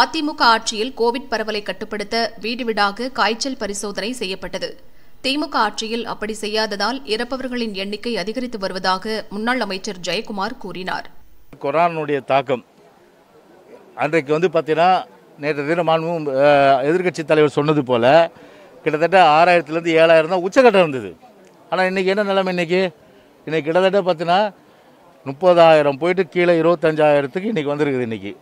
அதிமுக ஆட்சியில் கோவிட் பரவலை கட்டுப்படுத்த வீடு வீடாக காய்ச்சல் பரிசோதனை செய்யப்பட்டது திமுக ஆட்சியில் அப்படி செய்யாததால் இறப்பவர்களின் எண்ணிக்கை அதிகரித்து வருவதாக முன்னாள் அமைச்சர் ஜெயக்குமார் கூறினார் கொரோனா தாக்கம் அன்றைக்கு வந்து பார்த்தீங்கன்னா நேற்று தினம் மாண்பும் எதிர்கட்சி தலைவர் சொன்னது போல் கிட்டத்தட்ட ஆறாயிரத்துலேருந்து ஏழாயிரம் தான் உச்சக்கட்டம் இருந்தது ஆனால் இன்றைக்கி என்ன நிலைமை இன்னைக்கு இன்றைக்கி கிட்டத்தட்ட பார்த்தீங்கன்னா முப்பதாயிரம் போயிட்டு கீழே இருபத்தஞ்சாயிரத்துக்கு இன்றைக்கி வந்திருக்குது இன்றைக்கி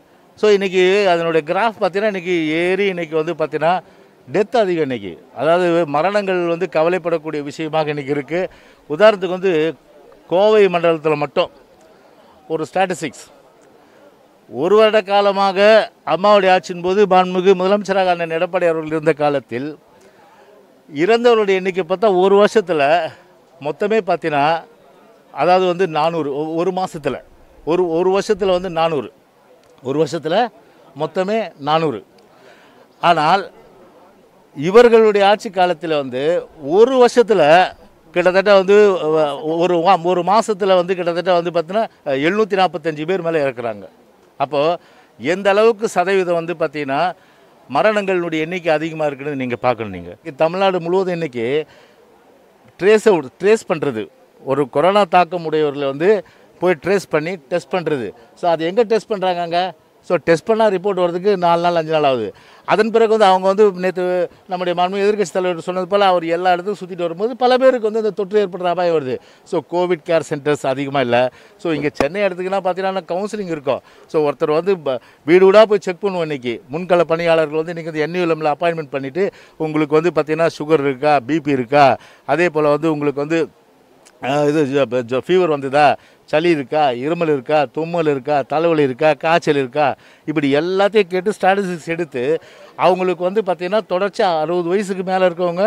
ஸோ இன்றைக்கி அதனுடைய கிராஃப் பார்த்தீங்கன்னா இன்றைக்கி ஏறி இன்றைக்கி வந்து பார்த்தீங்கன்னா டெத் அதிகம் இன்றைக்கி அதாவது மரணங்கள் வந்து கவலைப்படக்கூடிய விஷயமாக இன்றைக்கி இருக்குது உதாரணத்துக்கு வந்து கோவை மண்டலத்தில் மட்டும் ஒரு ஸ்டாட்டிஸ்டிக்ஸ் ஒரு வருட காலமாக அம்மாவுடைய ஆட்சியின் போது மாண்புமிகு முதலமைச்சராக அண்ணன் எடப்பாடி அவர்கள் இருந்த காலத்தில் இறந்தவருடைய எண்ணிக்கை பார்த்தா ஒரு வருஷத்தில் மொத்தமே பார்த்தீங்கன்னா அதாவது வந்து நானூறு ஒரு மாதத்தில் ஒரு ஒரு வருஷத்தில் வந்து நானூறு ஒரு வருஷத்தில் மொத்தமே நானூறு ஆனால் இவர்களுடைய ஆட்சி காலத்தில் வந்து ஒரு வருஷத்தில் கிட்டத்தட்ட வந்து ஒரு ஒரு மாதத்தில் வந்து கிட்டத்தட்ட வந்து பார்த்தீங்கன்னா எழுநூற்றி நாற்பத்தஞ்சு பேர் மேலே இறக்குறாங்க அப்போது எந்த அளவுக்கு சதவீதம் வந்து பார்த்திங்கன்னா மரணங்களுடைய எண்ணிக்கை அதிகமாக இருக்குன்னு நீங்கள் பார்க்கணும் நீங்கள் தமிழ்நாடு முழுவதும் இன்றைக்கி ட்ரேஸ் ட்ரேஸ் பண்ணுறது ஒரு கொரோனா தாக்கம் உடையவர்களை வந்து போய் ட்ரேஸ் பண்ணி டெஸ்ட் பண்ணுறது ஸோ அது எங்கே டெஸ்ட் பண்ணுறாங்க அங்கே ஸோ டெஸ்ட் பண்ணால் ரிப்போர்ட் வர்றதுக்கு நாலு நாள் அஞ்சு நாள் ஆகுது அதன் பிறகு வந்து அவங்க வந்து நேற்று நம்முடைய மாண்பு எதிர்கட்சி தலைவர் சொன்னது போல் அவர் எல்லா இடத்துக்கும் சுற்றிட்டு வரும்போது பல பேருக்கு வந்து இந்த தொற்று ஏற்படுற அபாயம் வருது ஸோ கோவிட் கேர் சென்டர்ஸ் அதிகமாக இல்லை ஸோ இங்கே சென்னை இடத்துக்குலாம் பார்த்தீங்கன்னா கவுன்சிலிங் இருக்கும் ஸோ ஒருத்தர் வந்து வீடு வீடாக போய் செக் பண்ணுவோம் இன்றைக்கி முன்கள பணியாளர்கள் வந்து இன்றைக்கி வந்து என்யூஎல்எம்மில் அப்பாயின்மெண்ட் பண்ணிவிட்டு உங்களுக்கு வந்து பார்த்திங்கன்னா சுகர் இருக்கா பிபி இருக்கா அதே போல் வந்து உங்களுக்கு வந்து இது ஃபீவர் வந்ததா சளி இருக்கா இருமல் இருக்கா தும்மல் இருக்கா தலைவலி இருக்கா காய்ச்சல் இருக்கா இப்படி எல்லாத்தையும் கேட்டு ஸ்ட்ராட்டஜிக்ஸ் எடுத்து அவங்களுக்கு வந்து பார்த்திங்கன்னா தொடர்ச்சியாக அறுபது வயசுக்கு மேலே இருக்கவங்க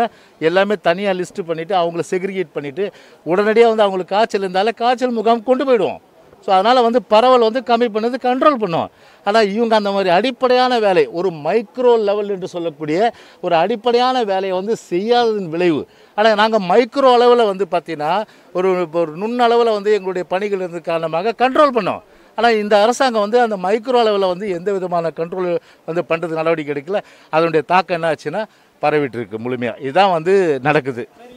எல்லாமே தனியாக லிஸ்ட்டு பண்ணிவிட்டு அவங்கள செக்ரிகேட் பண்ணிவிட்டு உடனடியாக வந்து அவங்களுக்கு காய்ச்சல் இருந்தாலும் காய்ச்சல் முகாம் கொண்டு போயிடுவோம் ஸோ அதனால் வந்து பரவல் வந்து கம்மி பண்ணது கண்ட்ரோல் பண்ணுவோம் ஆனால் இவங்க அந்த மாதிரி அடிப்படையான வேலை ஒரு மைக்ரோ லெவல் என்று சொல்லக்கூடிய ஒரு அடிப்படையான வேலையை வந்து செய்யாததன் விளைவு ஆனால் நாங்கள் மைக்ரோ அளவில் வந்து பார்த்திங்கன்னா ஒரு ஒரு நுண்ணளவில் வந்து எங்களுடைய பணிகள் இருந்த காரணமாக கண்ட்ரோல் பண்ணோம் ஆனால் இந்த அரசாங்கம் வந்து அந்த மைக்ரோ அளவில் வந்து எந்த விதமான கண்ட்ரோல் வந்து பண்ணுறது நடவடிக்கை எடுக்கல அதனுடைய தாக்கம் என்ன ஆச்சுன்னா பரவிட்டு இருக்கு முழுமையாக இதுதான் வந்து நடக்குது